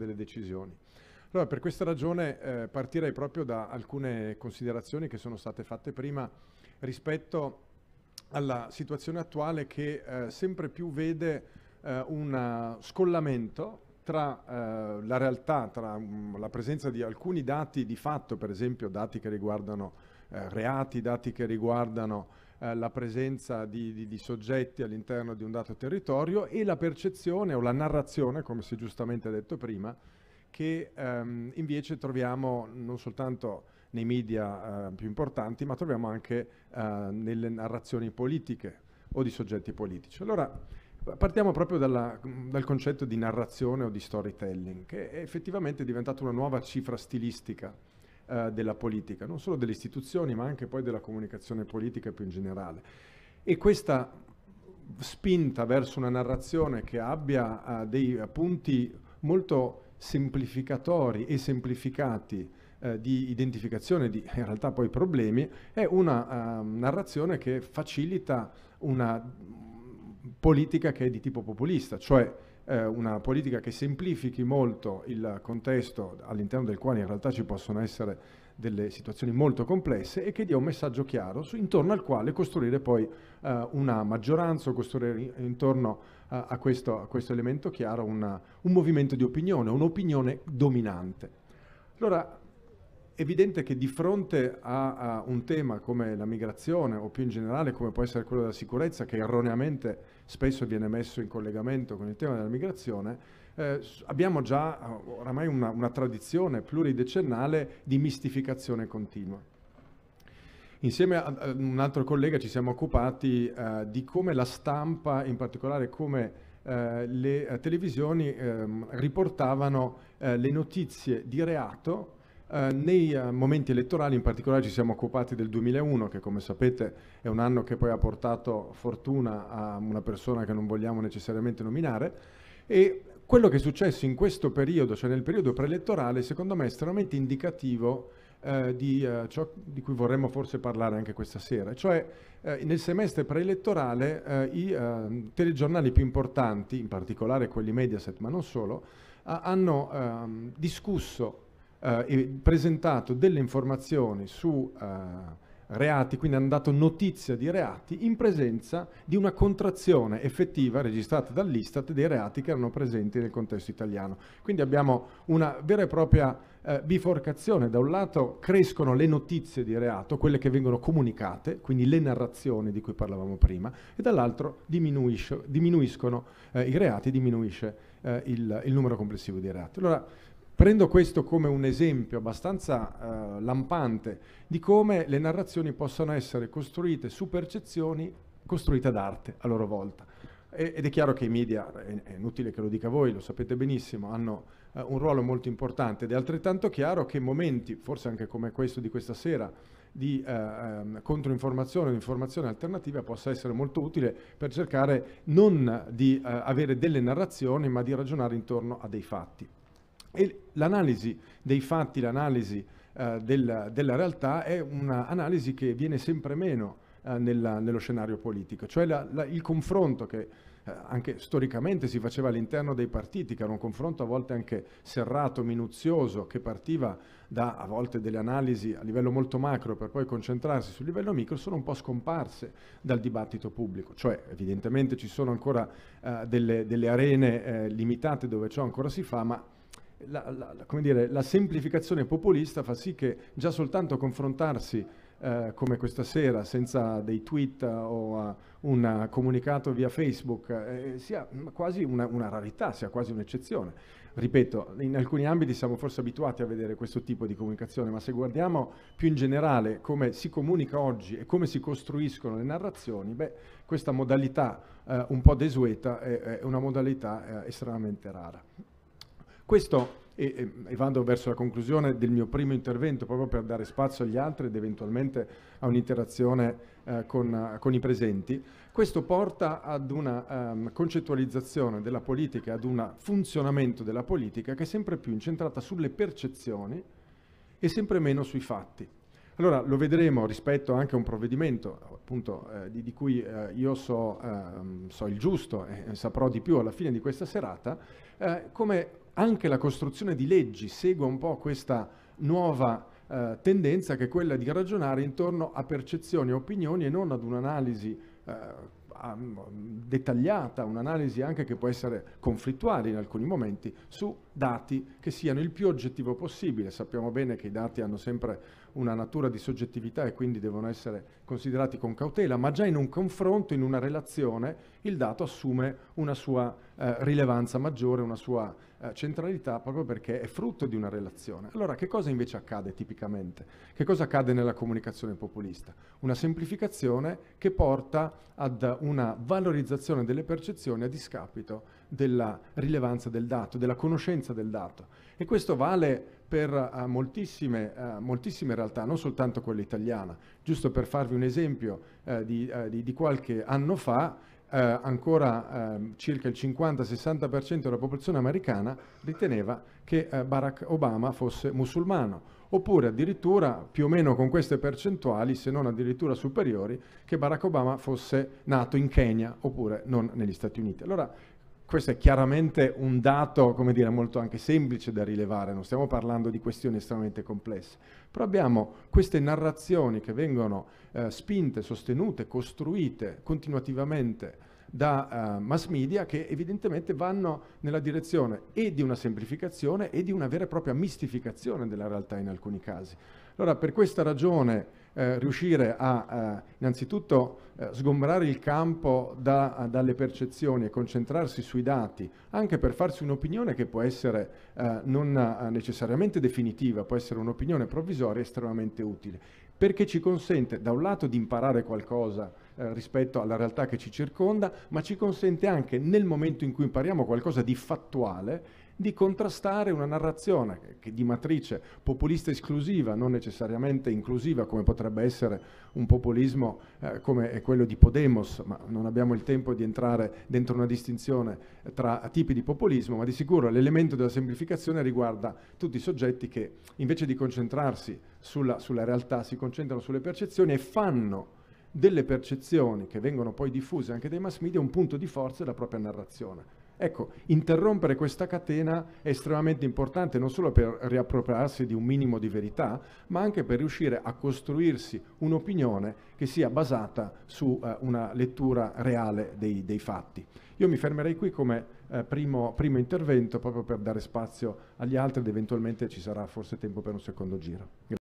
delle decisioni. Allora, per questa ragione eh, partirei proprio da alcune considerazioni che sono state fatte prima rispetto alla situazione attuale che eh, sempre più vede eh, un scollamento tra eh, la realtà, tra um, la presenza di alcuni dati di fatto, per esempio dati che riguardano eh, reati, dati che riguardano eh, la presenza di, di, di soggetti all'interno di un dato territorio e la percezione o la narrazione, come si è giustamente detto prima, che ehm, invece troviamo non soltanto nei media eh, più importanti, ma troviamo anche eh, nelle narrazioni politiche o di soggetti politici. Allora, partiamo proprio dalla, dal concetto di narrazione o di storytelling, che è effettivamente diventata una nuova cifra stilistica eh, della politica, non solo delle istituzioni, ma anche poi della comunicazione politica più in generale. E questa spinta verso una narrazione che abbia eh, dei punti molto semplificatori e semplificati eh, di identificazione di in realtà poi problemi, è una uh, narrazione che facilita una politica che è di tipo populista, cioè eh, una politica che semplifichi molto il contesto all'interno del quale in realtà ci possono essere delle situazioni molto complesse e che dia un messaggio chiaro su, intorno al quale costruire poi eh, una maggioranza o costruire intorno eh, a, questo, a, questo, elemento chiaro una, un movimento di opinione, un'opinione dominante. Allora, evidente che di fronte a, a, un tema come la migrazione o più in generale come può essere quello della sicurezza che erroneamente spesso viene messo in collegamento con il tema della migrazione, eh, abbiamo già eh, oramai una, una tradizione pluridecennale di mistificazione continua. Insieme a un altro collega ci siamo occupati eh, di come la stampa, in particolare come eh, le eh, televisioni ehm, riportavano eh, le notizie di reato eh, nei eh, momenti elettorali in particolare ci siamo occupati del 2001 che come sapete è un anno che poi ha portato fortuna a una persona che non vogliamo necessariamente nominare e quello che è successo in questo periodo, cioè nel periodo preelettorale, secondo me è estremamente indicativo eh, di eh, ciò di cui vorremmo forse parlare anche questa sera, cioè eh, nel semestre preelettorale i ehm, telegiornali più importanti, in particolare quelli Mediaset ma non solo, hanno ehm, discusso eh, presentato delle informazioni su eh, reati, quindi hanno dato notizia di reati in presenza di una contrazione effettiva registrata dall'Istat dei reati che erano presenti nel contesto italiano. Quindi abbiamo una vera e propria eh, biforcazione, da un lato crescono le notizie di reato, quelle che vengono comunicate, quindi le narrazioni di cui parlavamo prima, e dall'altro diminuiscono eh, i reati, diminuisce eh, il, il, numero complessivo di reati. Allora, Prendo questo come un esempio abbastanza eh, lampante di come le narrazioni possano essere costruite su percezioni costruite ad arte a loro volta. E, ed è chiaro che i media, è inutile che lo dica voi, lo sapete benissimo, hanno eh, un ruolo molto importante ed è altrettanto chiaro che momenti, forse anche come questo di questa sera, di eh, um, controinformazione o informazione alternativa possa essere molto utile per cercare non di eh, avere delle narrazioni ma di ragionare intorno a dei fatti. E l'analisi dei fatti, l'analisi eh, della, della, realtà è un'analisi che viene sempre meno eh, nella, nello scenario politico, cioè la, la, il confronto che eh, anche storicamente si faceva all'interno dei partiti, che era un confronto a volte anche serrato, minuzioso, che partiva da a volte delle analisi a livello molto macro per poi concentrarsi sul livello micro, sono un po' scomparse dal dibattito pubblico. Cioè, evidentemente ci sono ancora eh, delle, delle, arene eh, limitate dove ciò ancora si fa, ma la, la, la, dire, la, semplificazione populista fa sì che già soltanto confrontarsi eh, come questa sera senza dei tweet o uh, un comunicato via Facebook eh, sia quasi una, una, rarità, sia quasi un'eccezione. Ripeto, in alcuni ambiti siamo forse abituati a vedere questo tipo di comunicazione, ma se guardiamo più in generale come si comunica oggi e come si costruiscono le narrazioni, beh, questa modalità eh, un po' desueta è, è una modalità eh, estremamente rara. Questo, e, e vado verso la conclusione del mio primo intervento, proprio per dare spazio agli altri ed eventualmente a un'interazione eh, con, con, i presenti, questo porta ad una um, concettualizzazione della politica, ad un funzionamento della politica che è sempre più incentrata sulle percezioni e sempre meno sui fatti. Allora lo vedremo rispetto anche a un provvedimento appunto, eh, di, di, cui eh, io so, eh, so, il giusto e saprò di più alla fine di questa serata, eh, come anche la costruzione di leggi segue un po' questa nuova eh, tendenza che è quella di ragionare intorno a percezioni e opinioni e non ad un'analisi eh, dettagliata, un'analisi anche che può essere conflittuale in alcuni momenti, su dati che siano il più oggettivo possibile. Sappiamo bene che i dati hanno sempre una natura di soggettività e quindi devono essere considerati con cautela, ma già in un confronto, in una relazione, il dato assume una sua eh, rilevanza maggiore, una sua eh, centralità proprio perché è frutto di una relazione. Allora che cosa invece accade tipicamente? Che cosa accade nella comunicazione populista? Una semplificazione che porta ad una valorizzazione delle percezioni a discapito della rilevanza del dato, della conoscenza del dato. E questo vale per uh, moltissime, uh, moltissime, realtà, non soltanto quella italiana. Giusto per farvi un esempio uh, di, di, di, qualche anno fa, ancora ehm, circa il 50-60% della popolazione americana riteneva che Barack Obama fosse musulmano, oppure addirittura più o meno con queste percentuali, se non addirittura superiori, che Barack Obama fosse nato in Kenya oppure non negli Stati Uniti. Allora questo è chiaramente un dato, come dire, molto anche semplice da rilevare, non stiamo parlando di questioni estremamente complesse, però abbiamo queste narrazioni che vengono eh, spinte, sostenute, costruite continuativamente da uh, mass media che evidentemente vanno nella direzione e di una semplificazione e di una vera e propria mistificazione della realtà in alcuni casi. Allora, per questa ragione eh, riuscire a eh, innanzitutto eh, sgombrare il campo da, dalle percezioni e concentrarsi sui dati, anche per farsi un'opinione che può essere eh, non eh, necessariamente definitiva, può essere un'opinione provvisoria estremamente utile, perché ci consente da un lato di imparare qualcosa eh, rispetto alla realtà che ci circonda, ma ci consente anche nel momento in cui impariamo qualcosa di fattuale di contrastare una narrazione che di matrice populista esclusiva, non necessariamente inclusiva come potrebbe essere un populismo eh, come quello di Podemos, ma non abbiamo il tempo di entrare dentro una distinzione eh, tra tipi di populismo, ma di sicuro l'elemento della semplificazione riguarda tutti i soggetti che invece di concentrarsi sulla, sulla realtà si concentrano sulle percezioni e fanno delle percezioni che vengono poi diffuse anche dai mass media, un punto di forza della propria narrazione. Ecco, interrompere questa catena è estremamente importante non solo per riappropriarsi di un minimo di verità, ma anche per riuscire a costruirsi un'opinione che sia basata su eh, una lettura reale dei, dei, fatti. Io mi fermerei qui come eh, primo, primo intervento proprio per dare spazio agli altri ed eventualmente ci sarà forse tempo per un secondo giro.